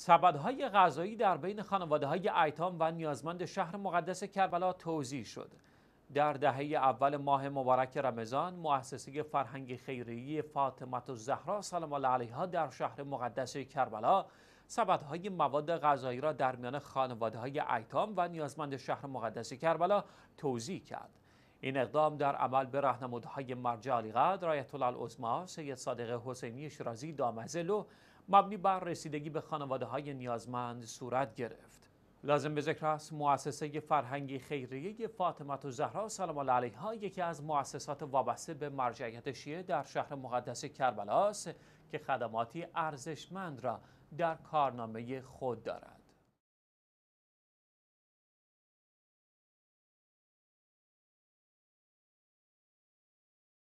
سبدهای غذایی در بین خانواده های ایتام و نیازمند شهر مقدس کربلا توضیح شد. در دهه اول ماه مبارک رمضان مؤسسه فرهنگ خیریه فاطمت و زهرا سلام الله علیها در شهر مقدس کربلا سبدهای مواد غذایی را در میان خانواده های ایتام و نیازمند شهر مقدس کربلا توضیح کرد. این اقدام در عمل به راهنمودهای مرجع علیقدر آیت العظما سید صادق حسینی شیرازی و مبنی بر رسیدگی به خانواده های نیازمند صورت گرفت لازم به ذکر است مؤسسه فرهنگی خیریه فاطمت و زهرا سلام الله علیها یکی از مؤسسات وابسته به مرجعیت شیعه در شهر مقدس کربلا است که خدماتی ارزشمند را در کارنامه خود دارد